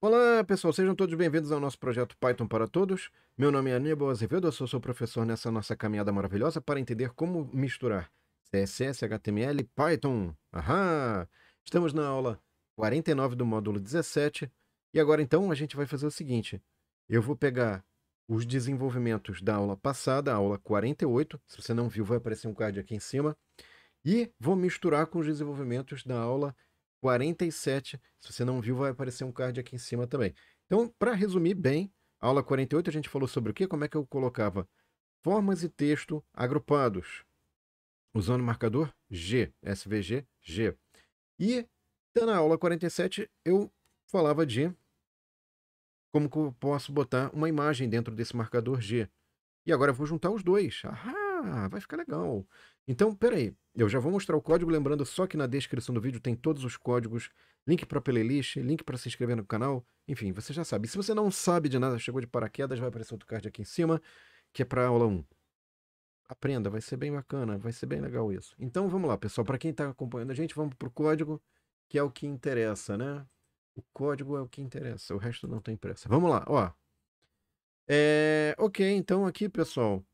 Olá, pessoal, sejam todos bem-vindos ao nosso projeto Python para Todos. Meu nome é Aníbal Azevedo, eu sou seu professor nessa nossa caminhada maravilhosa para entender como misturar CSS, HTML e Python. Aham! Estamos na aula 49 do módulo 17 e agora então a gente vai fazer o seguinte: eu vou pegar os desenvolvimentos da aula passada, a aula 48. Se você não viu, vai aparecer um card aqui em cima. E vou misturar com os desenvolvimentos da aula 47. Se você não viu, vai aparecer um card aqui em cima também. Então, para resumir bem, aula 48 a gente falou sobre o que, como é que eu colocava formas e texto agrupados, usando o marcador G, SVG, G. E tá na aula 47 eu falava de como que eu posso botar uma imagem dentro desse marcador G. E agora eu vou juntar os dois. Ahá! ah, vai ficar legal. Então, peraí, eu já vou mostrar o código, lembrando só que na descrição do vídeo tem todos os códigos, link para playlist, link para se inscrever no canal, enfim, você já sabe. se você não sabe de nada, chegou de paraquedas, vai aparecer outro card aqui em cima, que é para aula 1. Aprenda, vai ser bem bacana, vai ser bem legal isso. Então vamos lá, pessoal, para quem está acompanhando a gente, vamos para o código, que é o que interessa, né? O código é o que interessa, o resto não tem pressa. Vamos lá, ó. É, ok, então aqui, pessoal,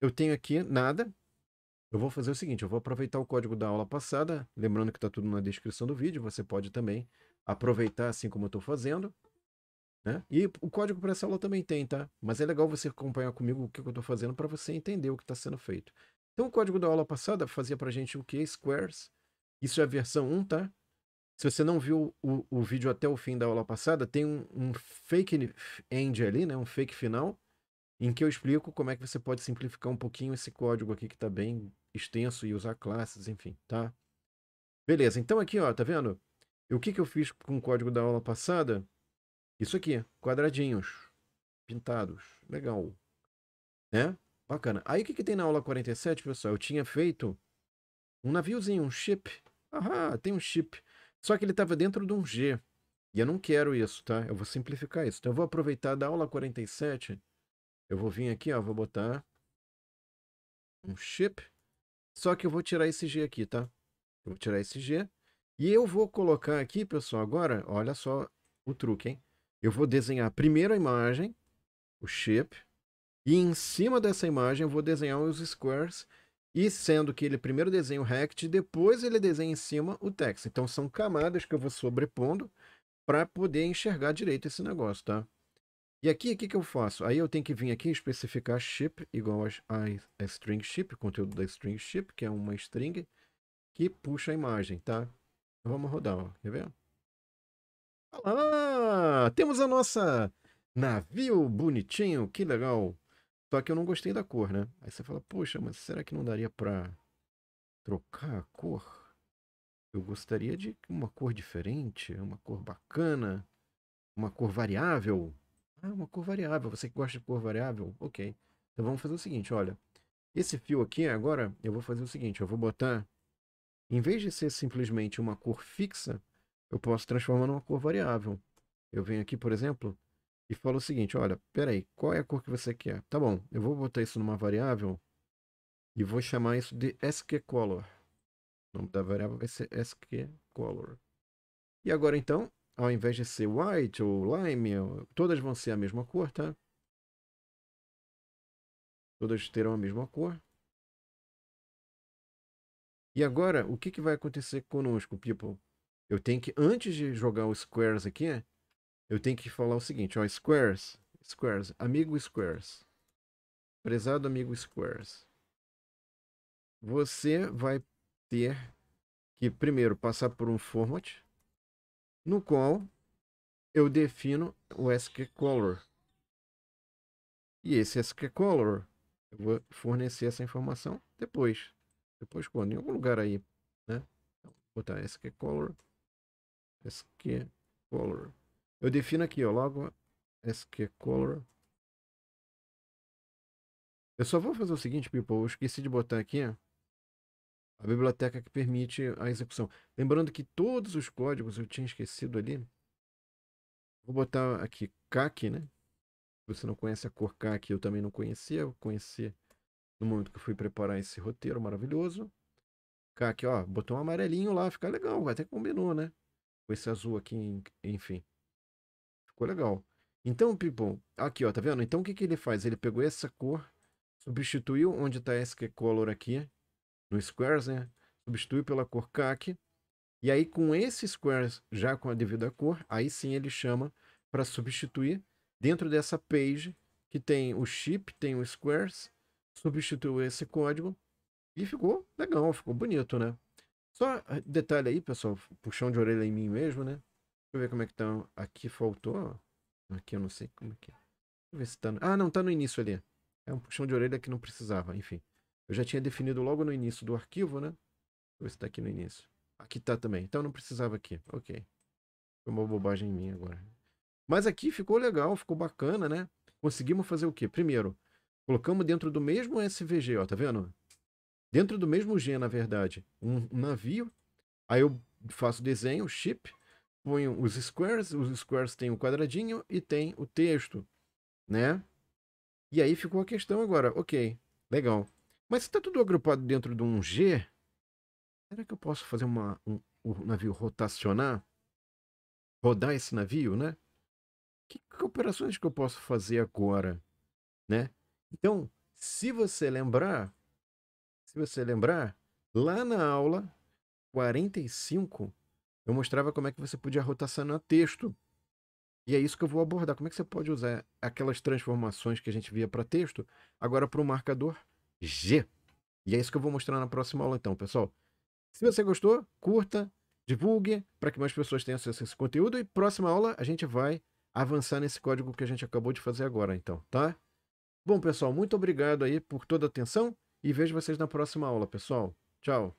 eu tenho aqui nada. Eu vou fazer o seguinte, eu vou aproveitar o código da aula passada, lembrando que está tudo na descrição do vídeo, você pode também aproveitar assim como eu estou fazendo. Né? E o código para essa aula também tem, tá? Mas é legal você acompanhar comigo o que eu estou fazendo para você entender o que está sendo feito. Então o código da aula passada fazia para gente o que? Squares. Isso é a versão 1, tá? Se você não viu o, o vídeo até o fim da aula passada, tem um, um fake end ali, né? um fake final, em que eu explico como é que você pode simplificar um pouquinho esse código aqui que está bem extenso e usar classes, enfim, tá? Beleza, então aqui, ó, tá vendo? E o que, que eu fiz com o código da aula passada? Isso aqui, quadradinhos pintados, legal, né? Bacana. Aí o que, que tem na aula 47, pessoal? Eu tinha feito um naviozinho, um chip. Ah, tem um chip. Só que ele estava dentro de um G. E eu não quero isso, tá? Eu vou simplificar isso. Então eu vou aproveitar da aula 47 eu vou vir aqui, ó, vou botar um chip. Só que eu vou tirar esse G aqui, tá? Eu vou tirar esse G. E eu vou colocar aqui, pessoal, agora, olha só o truque, hein? Eu vou desenhar primeiro a imagem, o chip, e em cima dessa imagem eu vou desenhar os squares, e sendo que ele primeiro desenha o rect, depois ele desenha em cima o text. Então são camadas que eu vou sobrepondo para poder enxergar direito esse negócio, tá? E aqui, o que, que eu faço? Aí eu tenho que vir aqui especificar ship igual a, a, a string ship, conteúdo da string ship, que é uma string que puxa a imagem, tá? Então vamos rodar, ó. quer ver? Olá! Temos a nossa navio bonitinho, que legal! Só que eu não gostei da cor, né? Aí você fala, poxa, mas será que não daria pra trocar a cor? Eu gostaria de uma cor diferente, uma cor bacana, uma cor variável. Ah, uma cor variável. Você que gosta de cor variável? Ok. Então vamos fazer o seguinte, olha. Esse fio aqui, agora, eu vou fazer o seguinte. Eu vou botar, em vez de ser simplesmente uma cor fixa, eu posso transformar numa cor variável. Eu venho aqui, por exemplo, e falo o seguinte, olha, peraí, qual é a cor que você quer? Tá bom, eu vou botar isso numa variável e vou chamar isso de sqcolor. O nome da variável vai ser sqcolor. E agora então, ao invés de ser white ou lime, todas vão ser a mesma cor, tá? Todas terão a mesma cor. E agora, o que, que vai acontecer conosco, people? Eu tenho que, antes de jogar os squares aqui, eu tenho que falar o seguinte, ó, squares, squares, amigo squares, prezado amigo squares, você vai ter que primeiro passar por um format, no qual eu defino o SQColor. E esse SQColor, eu vou fornecer essa informação depois. Depois quando? Em algum lugar aí, né? Então, vou botar SQColor. SQColor. Eu defino aqui, ó, logo SQColor. Eu só vou fazer o seguinte, people, eu esqueci de botar aqui, ó a biblioteca que permite a execução. Lembrando que todos os códigos eu tinha esquecido ali. Vou botar aqui CAC, né? Se você não conhece a cor CAC, eu também não conhecia. Eu conheci no momento que fui preparar esse roteiro maravilhoso. CAC, ó, botou um amarelinho lá, fica legal, até combinou, né? Com esse azul aqui, enfim. Ficou legal. Então, Pipom, aqui, ó, tá vendo? Então o que, que ele faz? Ele pegou essa cor, substituiu onde está esse color aqui, no squares, né? Substitui pela cor CAC. E aí, com esse squares já com a devida cor, aí sim ele chama para substituir dentro dessa page que tem o chip, tem o squares, substituiu esse código e ficou legal, ficou bonito, né? Só ah, detalhe aí, pessoal, puxão de orelha em mim mesmo, né? Deixa eu ver como é que tá. Aqui faltou. Aqui eu não sei como é que é. Deixa eu ver se tá. No... Ah, não, tá no início ali. É um puxão de orelha que não precisava, enfim. Eu já tinha definido logo no início do arquivo, né? Vou ver se tá aqui no início. Aqui tá também. Então não precisava aqui. Ok. Foi uma bobagem minha agora. Mas aqui ficou legal, ficou bacana, né? Conseguimos fazer o quê? Primeiro, colocamos dentro do mesmo SVG, ó, tá vendo? Dentro do mesmo G, na verdade, um, um navio. Aí eu faço desenho, chip, ponho os squares, os squares tem o quadradinho e tem o texto, né? E aí ficou a questão agora, ok, legal. Mas se está tudo agrupado dentro de um G, será que eu posso fazer uma, um, o navio rotacionar? Rodar esse navio, né? Que, que operações que eu posso fazer agora, né? Então, se você lembrar, se você lembrar, lá na aula 45, eu mostrava como é que você podia rotacionar texto. E é isso que eu vou abordar. Como é que você pode usar aquelas transformações que a gente via para texto agora para o marcador G. E é isso que eu vou mostrar na próxima aula, então, pessoal. Se você gostou, curta, divulgue para que mais pessoas tenham acesso a esse conteúdo. E próxima aula a gente vai avançar nesse código que a gente acabou de fazer agora, então, tá? Bom, pessoal, muito obrigado aí por toda a atenção e vejo vocês na próxima aula, pessoal. Tchau!